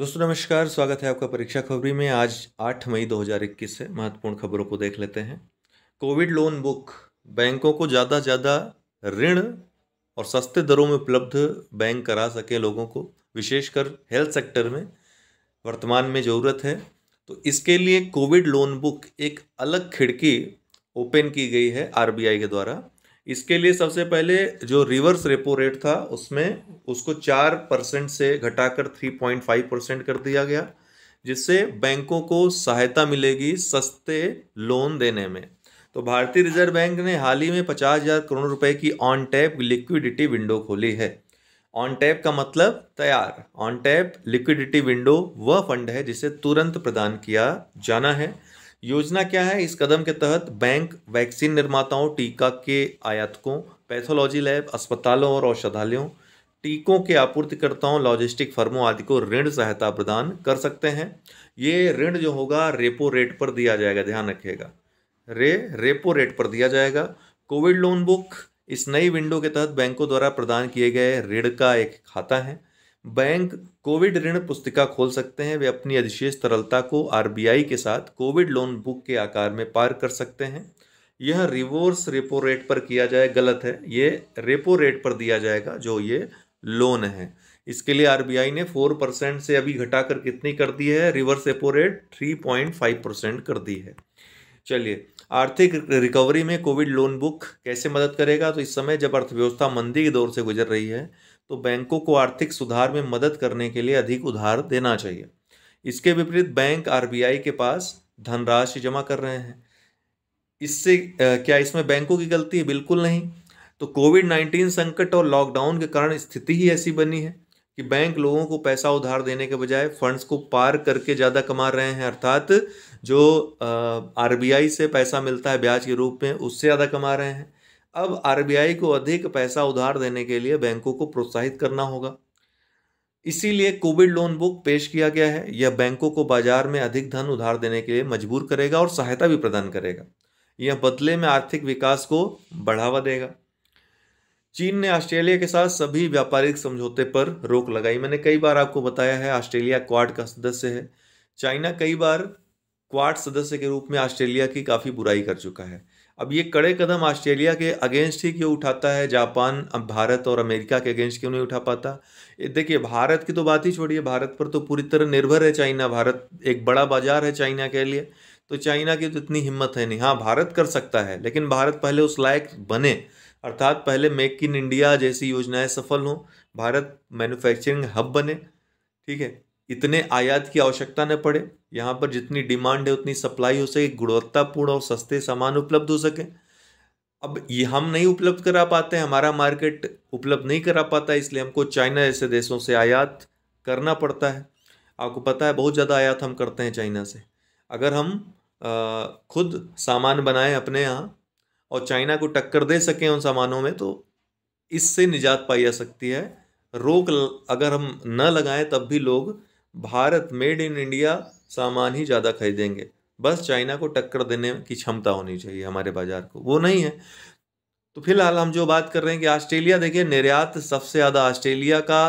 दोस्तों नमस्कार स्वागत है आपका परीक्षा खबरी में आज 8 मई 2021 से महत्वपूर्ण खबरों को देख लेते हैं कोविड लोन बुक बैंकों को ज़्यादा से ज़्यादा ऋण और सस्ते दरों में उपलब्ध बैंक करा सके लोगों को विशेषकर हेल्थ सेक्टर में वर्तमान में ज़रूरत है तो इसके लिए कोविड लोन बुक एक अलग खिड़की ओपन की गई है आर के द्वारा इसके लिए सबसे पहले जो रिवर्स रेपो रेट था उसमें उसको चार परसेंट से घटाकर थ्री पॉइंट फाइव परसेंट कर दिया गया जिससे बैंकों को सहायता मिलेगी सस्ते लोन देने में तो भारतीय रिजर्व बैंक ने हाल ही में पचास हज़ार करोड़ रुपए की ऑन टैप लिक्विडिटी विंडो खोली है ऑन टैप का मतलब तैयार ऑन टैप लिक्विडिटी विंडो वह फंड है जिसे तुरंत प्रदान किया जाना है योजना क्या है इस कदम के तहत बैंक वैक्सीन निर्माताओं टीका के आयातकों पैथोलॉजी लैब अस्पतालों और औषधालयों टीकों के आपूर्तिकर्ताओं लॉजिस्टिक फर्मों आदि को ऋण सहायता प्रदान कर सकते हैं ये ऋण जो होगा रेपो रेट पर दिया जाएगा ध्यान रखिएगा रे रेपो रेट पर दिया जाएगा कोविड लोन बुक इस नई विंडो के तहत बैंकों द्वारा प्रदान किए गए ऋण का एक खाता है बैंक कोविड ऋण पुस्तिका खोल सकते हैं वे अपनी अधिशेष तरलता को आरबीआई के साथ कोविड लोन बुक के आकार में पार कर सकते हैं यह रिवर्स रेपो रेट पर किया जाए गलत है ये रेपो रेट पर दिया जाएगा जो ये लोन है इसके लिए आर ने फोर परसेंट से अभी घटाकर कितनी कर दी है reverse repo rate three point five percent कर दी है चलिए आर्थिक रिकवरी में कोविड लोन बुक कैसे मदद करेगा तो इस समय जब अर्थव्यवस्था मंदी के दौर से गुजर रही है तो बैंकों को आर्थिक सुधार में मदद करने के लिए अधिक उधार देना चाहिए इसके विपरीत बैंक आर के पास धनराशि जमा कर रहे हैं इससे क्या इसमें बैंकों की गलती है बिल्कुल नहीं तो कोविड नाइन्टीन संकट और लॉकडाउन के कारण स्थिति ही ऐसी बनी है कि बैंक लोगों को पैसा उधार देने के बजाय फंड्स को पार करके ज़्यादा कमा रहे हैं अर्थात जो आरबीआई से पैसा मिलता है ब्याज के रूप में उससे ज़्यादा कमा रहे हैं अब आरबीआई को अधिक पैसा उधार देने के लिए बैंकों को प्रोत्साहित करना होगा इसीलिए कोविड लोन बुक पेश किया गया है यह बैंकों को बाजार में अधिक धन उधार देने के लिए मजबूर करेगा और सहायता भी प्रदान करेगा यह बदले में आर्थिक विकास को बढ़ावा देगा चीन ने ऑस्ट्रेलिया के साथ सभी व्यापारिक समझौते पर रोक लगाई मैंने कई बार आपको बताया है ऑस्ट्रेलिया क्वाड का सदस्य है चाइना कई बार क्वाड सदस्य के रूप में ऑस्ट्रेलिया की काफ़ी बुराई कर चुका है अब ये कड़े कदम ऑस्ट्रेलिया के अगेंस्ट ही क्यों उठाता है जापान अब भारत और अमेरिका के अगेंस्ट क्यों नहीं उठा पाता देखिए भारत की तो बात ही छोड़िए भारत पर तो पूरी तरह निर्भर है चाइना भारत एक बड़ा बाजार है चाइना के लिए तो चाइना की तो इतनी हिम्मत है नहीं हाँ भारत कर सकता है लेकिन भारत पहले उस लायक बने अर्थात पहले मेक इन इंडिया जैसी योजनाएं सफल हों भारत मैन्युफैक्चरिंग हब बने ठीक है इतने आयात की आवश्यकता न पड़े यहाँ पर जितनी डिमांड है उतनी सप्लाई हो सके गुणवत्तापूर्ण और सस्ते सामान उपलब्ध हो सके अब ये हम नहीं उपलब्ध करा पाते हैं हमारा मार्केट उपलब्ध नहीं करा पाता है इसलिए हमको चाइना जैसे देशों से आयात करना पड़ता है आपको पता है बहुत ज़्यादा आयात हम करते हैं चाइना से अगर हम आ, खुद सामान बनाएं अपने यहाँ और चाइना को टक्कर दे सकें उन सामानों में तो इससे निजात पाई जा सकती है रोक अगर हम न लगाएं तब भी लोग भारत मेड इन इंडिया सामान ही ज़्यादा खरीदेंगे बस चाइना को टक्कर देने की क्षमता होनी चाहिए हमारे बाज़ार को वो नहीं है तो फिलहाल हम जो बात कर रहे हैं कि ऑस्ट्रेलिया देखिए निर्यात सबसे ज़्यादा ऑस्ट्रेलिया का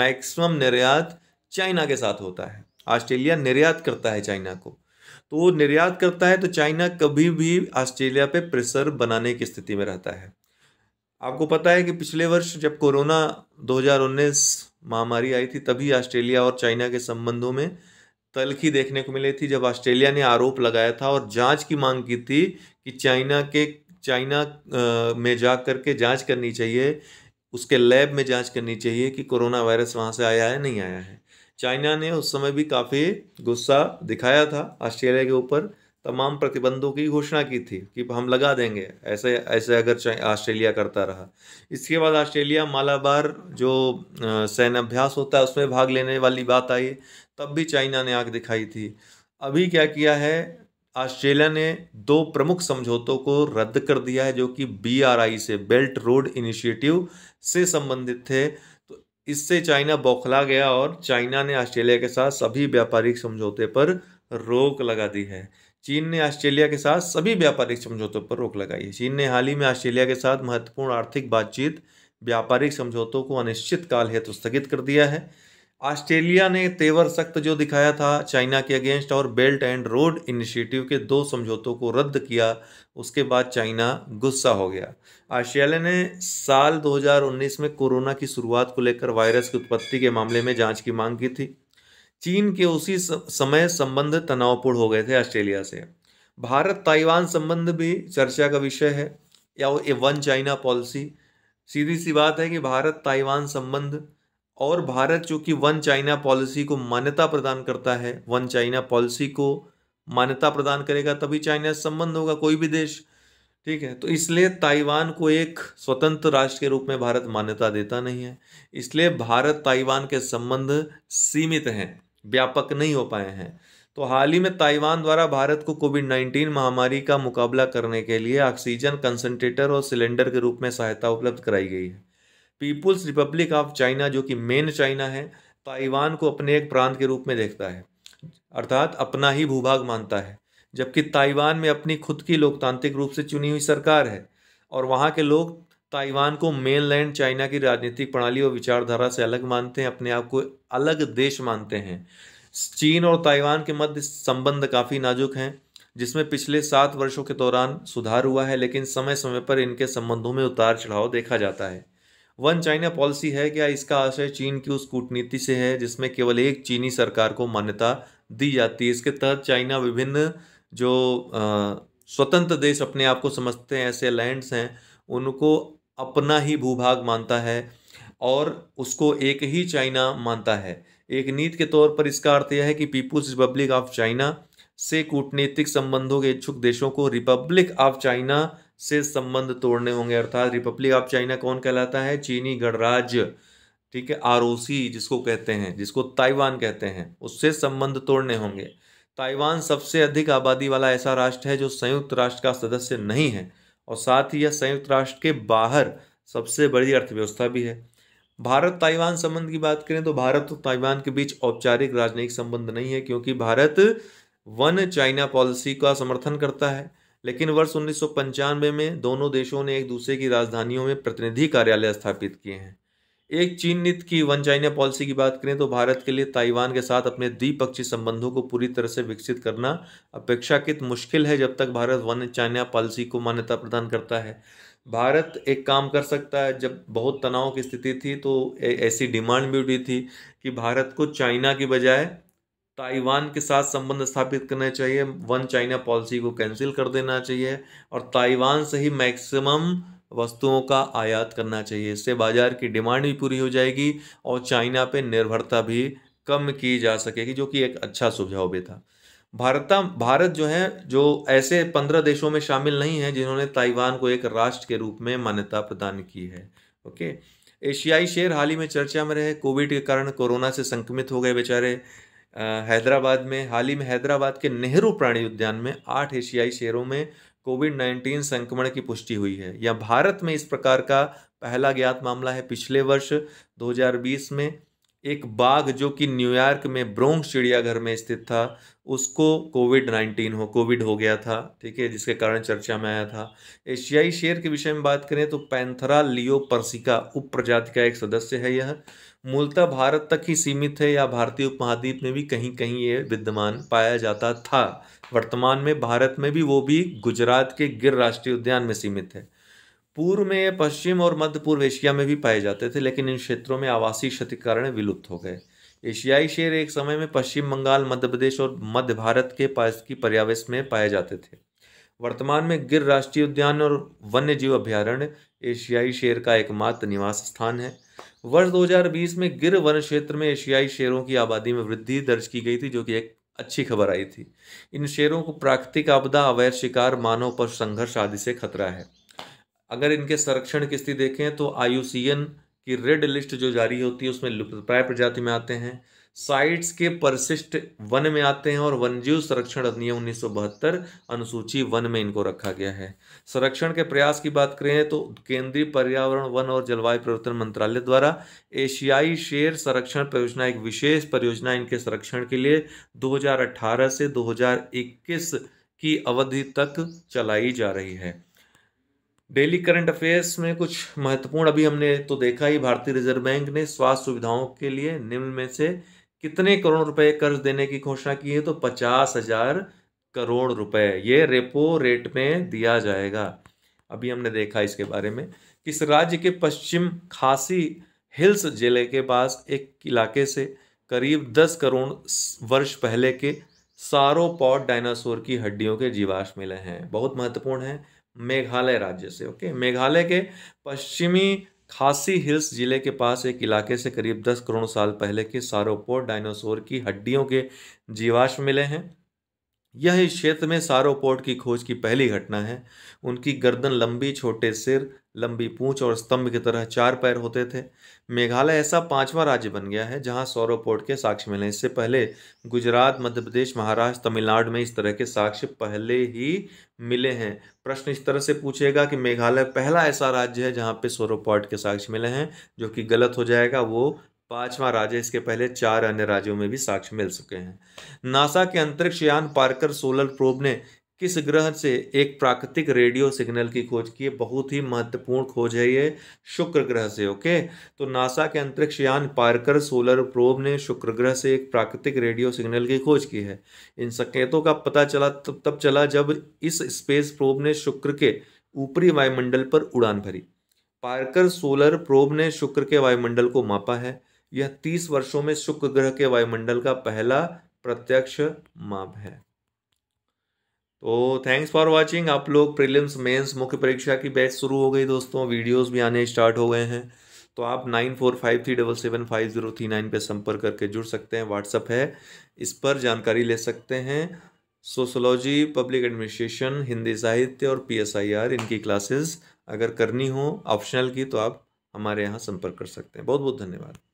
मैक्सिमम निर्यात चाइना के साथ होता है ऑस्ट्रेलिया निर्यात करता है चाइना को तो वो निर्यात करता है तो चाइना कभी भी ऑस्ट्रेलिया पे प्रेशर बनाने की स्थिति में रहता है आपको पता है कि पिछले वर्ष जब कोरोना 2019 महामारी आई थी तभी ऑस्ट्रेलिया और चाइना के संबंधों में तलखी देखने को मिली थी जब ऑस्ट्रेलिया ने आरोप लगाया था और जांच की मांग की थी कि चाइना के चाइना में जा कर के जाँच करनी चाहिए उसके लैब में जांच करनी चाहिए कि कोरोना वायरस वहाँ से आया है नहीं आया है चाइना ने उस समय भी काफ़ी गुस्सा दिखाया था ऑस्ट्रेलिया के ऊपर तमाम प्रतिबंधों की घोषणा की थी कि हम लगा देंगे ऐसे ऐसे अगर ऑस्ट्रेलिया करता रहा इसके बाद ऑस्ट्रेलिया मालाबार जो सैन्य अभ्यास होता है उसमें भाग लेने वाली बात आई तब भी चाइना ने आँख दिखाई थी अभी क्या किया है ऑस्ट्रेलिया ने दो प्रमुख समझौतों को रद्द कर दिया है जो कि बी से बेल्ट रोड इनिशिएटिव से संबंधित थे तो इससे चाइना बौखला गया और चाइना ने ऑस्ट्रेलिया के साथ सभी व्यापारिक समझौते पर रोक लगा दी है चीन ने ऑस्ट्रेलिया के साथ सभी व्यापारिक समझौतों पर रोक लगाई है चीन ने हाल ही में ऑस्ट्रेलिया के साथ महत्वपूर्ण आर्थिक बातचीत व्यापारिक समझौतों को अनिश्चित काल हेतु स्थगित कर दिया है ऑस्ट्रेलिया ने तेवर सख्त जो दिखाया था चाइना के अगेंस्ट और बेल्ट एंड रोड इनिशिएटिव के दो समझौतों को रद्द किया उसके बाद चाइना गुस्सा हो गया ऑस्ट्रेलिया ने साल 2019 में कोरोना की शुरुआत को लेकर वायरस की उत्पत्ति के मामले में जांच की मांग की थी चीन के उसी समय संबंध तनावपूर्ण हो गए थे ऑस्ट्रेलिया से भारत ताइवान संबंध भी चर्चा का विषय है या वो वन चाइना पॉलिसी सीधी सी बात है कि भारत ताइवान संबंध और भारत चूँकि वन चाइना पॉलिसी को मान्यता प्रदान करता है वन चाइना पॉलिसी को मान्यता प्रदान करेगा तभी चाइना संबंध होगा कोई भी देश ठीक है तो इसलिए ताइवान को एक स्वतंत्र राष्ट्र के रूप में भारत मान्यता देता नहीं है इसलिए भारत ताइवान के संबंध सीमित हैं व्यापक नहीं हो पाए हैं तो हाल ही में ताइवान द्वारा भारत को कोविड 19 महामारी का मुकाबला करने के लिए ऑक्सीजन कंसनट्रेटर और सिलेंडर के रूप में सहायता उपलब्ध कराई गई है पीपुल्स रिपब्लिक ऑफ चाइना जो कि मेन चाइना है ताइवान को अपने एक प्रांत के रूप में देखता है अर्थात अपना ही भूभाग मानता है जबकि ताइवान में अपनी खुद की लोकतांत्रिक रूप से चुनी हुई सरकार है और वहाँ के लोग ताइवान को मेनलैंड चाइना की राजनीतिक प्रणाली और विचारधारा से अलग मानते हैं अपने आप को अलग देश मानते हैं चीन और ताइवान के मध्य संबंध काफ़ी नाजुक हैं जिसमें पिछले सात वर्षों के दौरान सुधार हुआ है लेकिन समय समय पर इनके संबंधों में उतार चढ़ाव देखा जाता है वन चाइना पॉलिसी है क्या इसका आशय चीन की उस कूटनीति से है जिसमें केवल एक चीनी सरकार को मान्यता दी जाती है इसके तहत चाइना विभिन्न जो आ, स्वतंत्र देश अपने आप को समझते हैं ऐसे लैंड्स हैं उनको अपना ही भूभाग मानता है और उसको एक ही चाइना मानता है एक नीति के तौर पर इसका अर्थ यह है कि पीपुल्स रिपब्लिक ऑफ चाइना से कूटनीतिक संबंधों के इच्छुक देशों को रिपब्लिक ऑफ चाइना से संबंध तोड़ने होंगे अर्थात रिपब्लिक ऑफ चाइना कौन कहलाता है चीनी गणराज्य ठीक है आर जिसको कहते हैं जिसको ताइवान कहते हैं उससे संबंध तोड़ने होंगे ताइवान सबसे अधिक आबादी वाला ऐसा राष्ट्र है जो संयुक्त राष्ट्र का सदस्य नहीं है और साथ ही यह संयुक्त राष्ट्र के बाहर सबसे बड़ी अर्थव्यवस्था भी है भारत ताइवान संबंध की बात करें तो भारत और ताइवान के बीच औपचारिक राजनयिक संबंध नहीं है क्योंकि भारत वन चाइना पॉलिसी का समर्थन करता है लेकिन वर्ष उन्नीस में दोनों देशों ने एक दूसरे की राजधानियों में प्रतिनिधि कार्यालय स्थापित किए हैं एक चीन नीति की वन चाइना पॉलिसी की बात करें तो भारत के लिए ताइवान के साथ अपने द्विपक्षीय संबंधों को पूरी तरह से विकसित करना अपेक्षाकृत मुश्किल है जब तक भारत वन चाइना पॉलिसी को मान्यता प्रदान करता है भारत एक काम कर सकता है जब बहुत तनाव की स्थिति थी तो ऐसी डिमांड भी उठी थी कि भारत को चाइना की बजाय ताइवान के साथ संबंध स्थापित करना चाहिए वन चाइना पॉलिसी को कैंसिल कर देना चाहिए और ताइवान से ही मैक्सिमम वस्तुओं का आयात करना चाहिए इससे बाज़ार की डिमांड भी पूरी हो जाएगी और चाइना पर निर्भरता भी कम की जा सकेगी जो कि एक अच्छा सुझाव भी था भारत भारत जो है जो ऐसे पंद्रह देशों में शामिल नहीं है जिन्होंने ताइवान को एक राष्ट्र के रूप में मान्यता प्रदान की है ओके एशियाई शेयर हाल ही में चर्चा में रहे कोविड के कारण कोरोना से संक्रमित हो गए बेचारे हैदराबाद में हाल ही में हैदराबाद के नेहरू प्राणी उद्यान में आठ एशियाई शेयरों में कोविड नाइन्टीन संक्रमण की पुष्टि हुई है यह भारत में इस प्रकार का पहला ज्ञात मामला है पिछले वर्ष 2020 में एक बाघ जो कि न्यूयॉर्क में ब्रोंग चिड़ियाघर में स्थित था उसको कोविड नाइन्टीन हो कोविड हो गया था ठीक है जिसके कारण चर्चा में आया था एशियाई शेर के विषय में बात करें तो पैंथरा लियो पर्सिका उप प्रजाति का एक सदस्य है यह मूलतः भारत तक ही सीमित है या भारतीय उपमहाद्वीप में भी कहीं कहीं ये विद्यमान पाया जाता था वर्तमान में भारत में भी वो भी गुजरात के गिर राष्ट्रीय उद्यान में सीमित है पूर्व में पश्चिम और मध्य पूर्व एशिया में भी पाए जाते थे लेकिन इन क्षेत्रों में आवासीय क्षति कारण विलुप्त हो गए एशियाई शेर एक समय में पश्चिम बंगाल मध्य प्रदेश और मध्य भारत के पास की पर्यावेश में पाए जाते थे वर्तमान में गिर राष्ट्रीय उद्यान और वन्य जीव अभ्यारण्य एशियाई शेर का एकमात्र निवास स्थान है वर्ष 2020 में गिर वन क्षेत्र में एशियाई शेरों की आबादी में वृद्धि दर्ज की गई थी जो कि एक अच्छी खबर आई थी इन शेरों को प्राकृतिक आपदा अवैध शिकार मानव पर संघर्ष आदि से खतरा है अगर इनके संरक्षण की स्थिति देखें तो आयुसीएन की रेड लिस्ट जो जारी होती है उसमें लुप्तप्राय प्रजाति में आते हैं साइट्स के परिशिष्ट वन में आते हैं और वन्यजीव संरक्षण अधिनियम उन्नीस अनुसूची वन में इनको रखा गया है संरक्षण के प्रयास की बात करें तो केंद्रीय पर्यावरण वन और जलवायु परिवर्तन मंत्रालय द्वारा एशियाई शेर संरक्षण परियोजना एक विशेष परियोजना इनके संरक्षण के लिए 2018 से 2021 की अवधि तक चलाई जा रही है डेली करंट अफेयर्स में कुछ महत्वपूर्ण अभी हमने तो देखा ही भारतीय रिजर्व बैंक ने स्वास्थ्य सुविधाओं के लिए निम्न में से कितने करोड़ रुपए कर्ज देने की घोषणा की है तो पचास हजार करोड़ रुपए ये रेपो रेट में दिया जाएगा अभी हमने देखा इसके बारे में किस राज्य के पश्चिम खासी हिल्स जिले के पास एक इलाके से करीब दस करोड़ वर्ष पहले के पॉट डायनासोर की हड्डियों के जीवाश मिले हैं बहुत महत्वपूर्ण है मेघालय राज्य से ओके मेघालय के पश्चिमी खासी हिल्स जिले के पास एक इलाके से करीब 10 करोड़ साल पहले के सारोपोर डायनासोर की हड्डियों के जीवाश्म मिले हैं यह इस क्षेत्र में सारोपोर्ट की खोज की पहली घटना है उनकी गर्दन लंबी छोटे सिर लंबी पूंछ और स्तंभ की तरह चार पैर होते थे मेघालय ऐसा पांचवा राज्य बन गया है जहां सौरोपोर्ट के साक्ष्य मिले इससे पहले गुजरात मध्य प्रदेश महाराष्ट्र तमिलनाडु में इस तरह के साक्ष्य पहले ही मिले हैं प्रश्न इस तरह से पूछेगा कि मेघालय पहला ऐसा राज्य है जहां पे सौरोपोर्ट के साक्ष्य मिले हैं जो कि गलत हो जाएगा वो पांचवा राज्य इसके पहले चार अन्य राज्यों में भी साक्ष्य मिल चुके हैं नासा के अंतरिक्ष यान पार्कर सोलर प्रोब ने किस ग्रह से एक प्राकृतिक रेडियो सिग्नल की खोज की है बहुत ही महत्वपूर्ण खोज है ये शुक्र ग्रह से ओके तो नासा के अंतरिक्ष यान पार्कर सोलर प्रोब ने शुक्र ग्रह से एक प्राकृतिक रेडियो सिग्नल की खोज की है इन संकेतों का पता चला तब तब चला जब इस स्पेस प्रोब ने शुक्र के ऊपरी वायुमंडल पर उड़ान भरी पार्कर सोलर प्रोब ने शुक्र के वायुमंडल को मापा है यह तीस वर्षों में शुक्र ग्रह के वायुमंडल का पहला प्रत्यक्ष माप है तो थैंक्स फॉर वाचिंग आप लोग प्रीलिम्स मेंस मुख्य परीक्षा की बैच शुरू हो गई दोस्तों वीडियोस भी आने स्टार्ट हो गए हैं तो आप nine four five three double seven five zero three nine पर संपर्क करके जुड़ सकते हैं व्हाट्सअप है इस पर जानकारी ले सकते हैं सोशोलॉजी पब्लिक एडमिनिस्ट्रेशन हिंदी साहित्य और पी इनकी क्लासेस अगर करनी हो ऑप्शनल की तो आप हमारे यहाँ संपर्क कर सकते हैं बहुत बहुत धन्यवाद